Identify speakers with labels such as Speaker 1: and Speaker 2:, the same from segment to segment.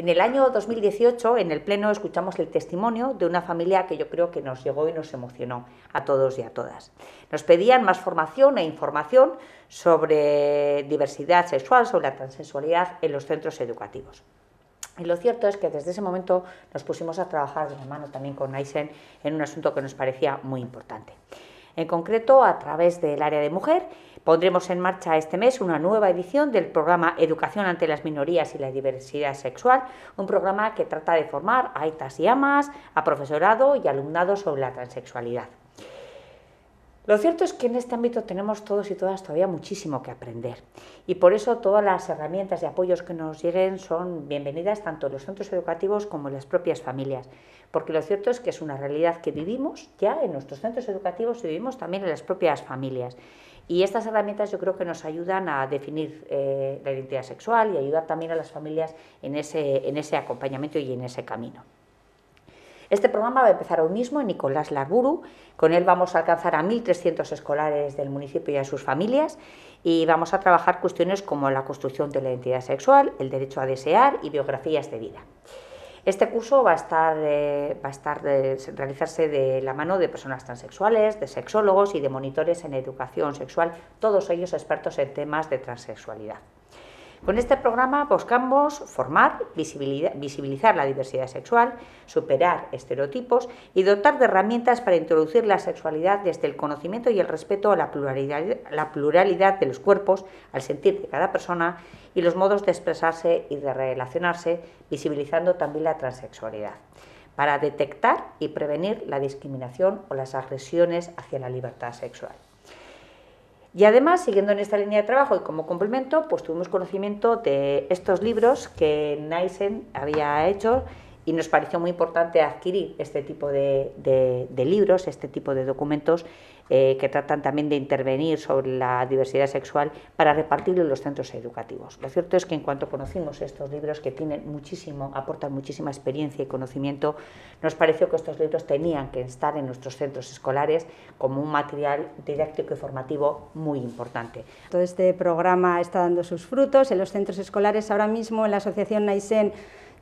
Speaker 1: En el año 2018, en el Pleno, escuchamos el testimonio de una familia que yo creo que nos llegó y nos emocionó a todos y a todas. Nos pedían más formación e información sobre diversidad sexual, sobre la transsexualidad en los centros educativos. Y lo cierto es que desde ese momento nos pusimos a trabajar de la mano también con Aysen en un asunto que nos parecía muy importante. En concreto, a través del área de mujer, pondremos en marcha este mes una nueva edición del programa Educación ante las minorías y la diversidad sexual, un programa que trata de formar a aitas y amas, a profesorado y alumnado sobre la transexualidad. Lo cierto es que en este ámbito tenemos todos y todas todavía muchísimo que aprender y por eso todas las herramientas y apoyos que nos lleguen son bienvenidas tanto en los centros educativos como en las propias familias, porque lo cierto es que es una realidad que vivimos ya en nuestros centros educativos y vivimos también en las propias familias. Y estas herramientas yo creo que nos ayudan a definir eh, la identidad sexual y ayudar también a las familias en ese acompañamiento y en ese camino. Este programa va a empezar hoy mismo en Nicolás Larburu. Con él vamos a alcanzar a 1.300 escolares del municipio y a sus familias y vamos a trabajar cuestiones como la construcción de la identidad sexual, el derecho a desear y biografías de vida. Este curso va a estar, eh, eh, realizarse de la mano de personas transexuales, de sexólogos y de monitores en educación sexual, todos ellos expertos en temas de transexualidad. Con este programa buscamos formar, visibilizar la diversidad sexual, superar estereotipos y dotar de herramientas para introducir la sexualidad desde el conocimiento y el respeto a la pluralidad, de los cuerpos, al sentir de cada persona y los modos de expresarse y de relacionarse, visibilizando también la transexualidad para detectar y prevenir la discriminación o las agresiones hacia la libertad sexual. Y además, siguiendo en esta línea de trabajo y como complemento, pues tuvimos conocimiento de estos libros que Nysen había hecho y nos pareció muy importante adquirir este tipo de libros, este tipo de documentos eh, que tratan también de intervenir sobre la diversidad sexual para repartirlo en los centros educativos. Lo cierto es que en cuanto conocimos estos libros que tienen muchísimo, aportan muchísima experiencia y conocimiento, nos pareció que estos libros tenían que estar en nuestros centros escolares como un material didáctico y formativo muy importante.
Speaker 2: Todo este programa está dando sus frutos en los centros escolares. Ahora mismo en la Asociación Naisen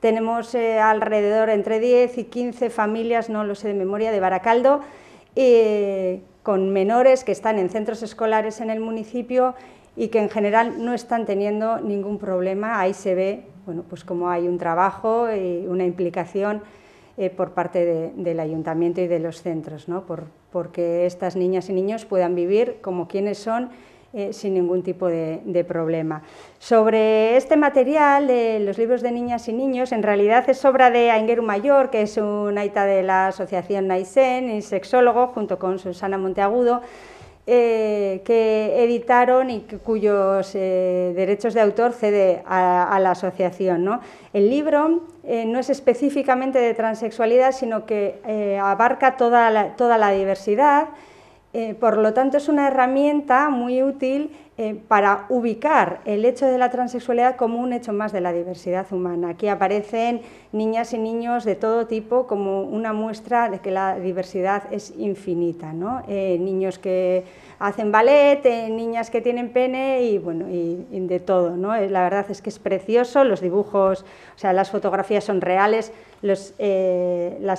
Speaker 2: tenemos eh, alrededor entre 10 y 15 familias, no lo sé de memoria, de Baracaldo. Eh, con menores que están en centros escolares en el municipio y que en general no están teniendo ningún problema. Ahí se ve bueno, pues como hay un trabajo y una implicación eh, por parte del ayuntamiento y de los centros, ¿no? porque estas niñas y niños puedan vivir como quienes son eh, sin ningún tipo de, problema. Sobre este material de los libros de niñas y niños, en realidad es obra de Aingeru Mayor, que es un aita de la asociación Naisen y sexólogo, junto con Susana Monteagudo, eh, que editaron y cuyos eh, derechos de autor cede a, la asociación. El libro no es específicamente de transexualidad, sino que abarca toda toda la diversidad eh, por lo tanto, es una herramienta muy útil eh, para ubicar el hecho de la transexualidad como un hecho más de la diversidad humana. Aquí aparecen niñas y niños de todo tipo como una muestra de que la diversidad es infinita. ¿no? Eh, niños que hacen ballet, niñas que tienen pene y, bueno, y, de todo. ¿no? La verdad es que es precioso, los dibujos, o sea, las fotografías son reales, las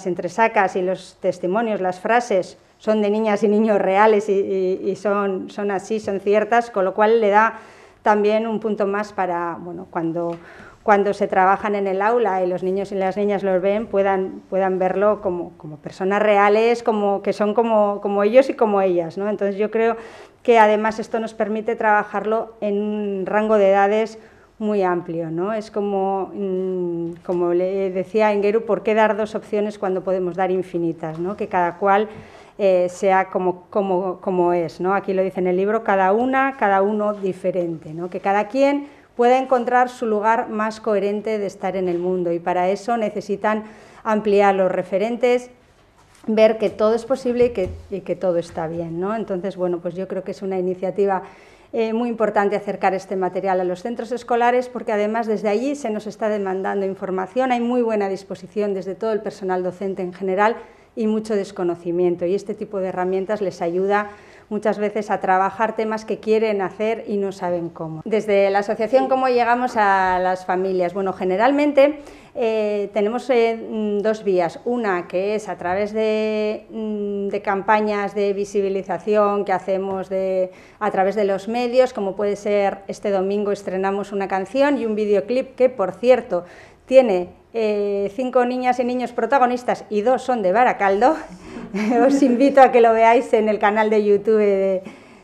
Speaker 2: entresacas y los testimonios, las frases son de niñas y niños reales y, son, son así, son ciertas, con lo cual le da también un punto más para bueno, cuando, cuando se trabajan en el aula y los niños y las niñas los ven, puedan, puedan verlo como, como personas reales, como que son como, como ellos y como ellas. ¿no? Entonces yo creo que además esto nos permite trabajarlo en un rango de edades muy amplio. ¿no? Es como, mm, como le decía Engeru, ¿por qué dar dos opciones cuando podemos dar infinitas? ¿no? Que cada cual eh, sea como, es. ¿no? Aquí lo dice en el libro, cada una, cada uno diferente, ¿no? que cada quien pueda encontrar su lugar más coherente de estar en el mundo y para eso necesitan ampliar los referentes, ver que todo es posible y que, todo está bien. ¿no? Entonces, bueno, pues yo creo que es una iniciativa eh, muy importante acercar este material a los centros escolares porque además desde allí se nos está demandando información, hay muy buena disposición desde todo el personal docente en general y mucho desconocimiento. Y este tipo de herramientas les ayuda muchas veces a trabajar temas que quieren hacer y no saben cómo. Desde la asociación, ¿cómo llegamos a las familias? Bueno, generalmente eh, tenemos eh, dos vías. Una que es a través de, mm, de, campañas de visibilización que hacemos de, a través de los medios, como puede ser este domingo estrenamos una canción y un videoclip que, por cierto, tiene eh, cinco niñas y niños protagonistas y dos son de Baracaldo. Os invito a que lo veáis en el canal de YouTube de,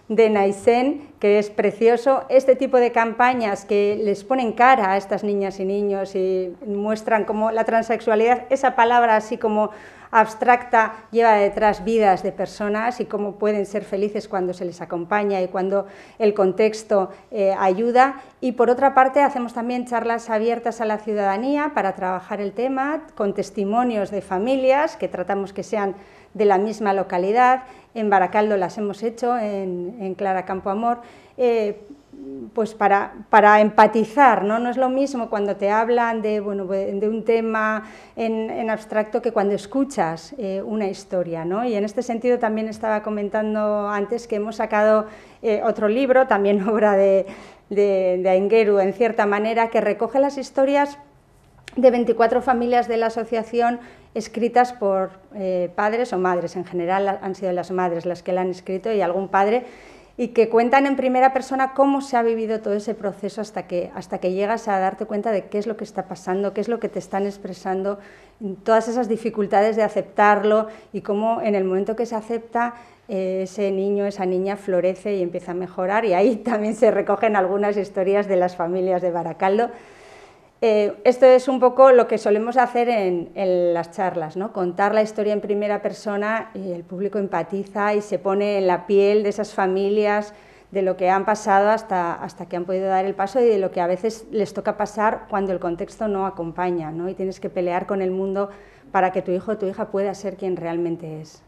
Speaker 2: de Naisen que es precioso. Este tipo de campañas que les ponen cara a estas niñas y niños y muestran cómo la transexualidad, esa palabra así como abstracta, lleva detrás vidas de personas y cómo pueden ser felices cuando se les acompaña y cuando el contexto eh, ayuda. Y por otra parte, hacemos también charlas abiertas a la ciudadanía para trabajar el tema con testimonios de familias que tratamos que sean de la misma localidad. En Baracaldo las hemos hecho, en, en Clara Amor. Eh, pues para, para empatizar, ¿no? es lo mismo cuando te hablan de, pues, un tema en, abstracto que cuando escuchas eh, una historia, Y en este sentido también estaba comentando antes que hemos sacado eh, otro libro, también obra de, de, en cierta manera, que recoge las historias de 24 familias de la asociación escritas por padres o madres, en general han sido las madres las que la han escrito y algún padre y que cuentan en primera persona cómo se ha vivido todo ese proceso hasta que, hasta que llegas a darte cuenta de qué es lo que está pasando, qué es lo que te están expresando, todas esas dificultades de aceptarlo y cómo en el momento que se acepta eh, ese niño, esa niña florece y empieza a mejorar y ahí también se recogen algunas historias de las familias de Baracaldo. Eh, esto es un poco lo que solemos hacer en, las charlas, ¿no? contar la historia en primera persona y el público empatiza y se pone en la piel de esas familias, de lo que han pasado hasta, que han podido dar el paso y de lo que a veces les toca pasar cuando el contexto no acompaña y tienes que pelear con el mundo para que tu hijo o tu hija pueda ser quien realmente es.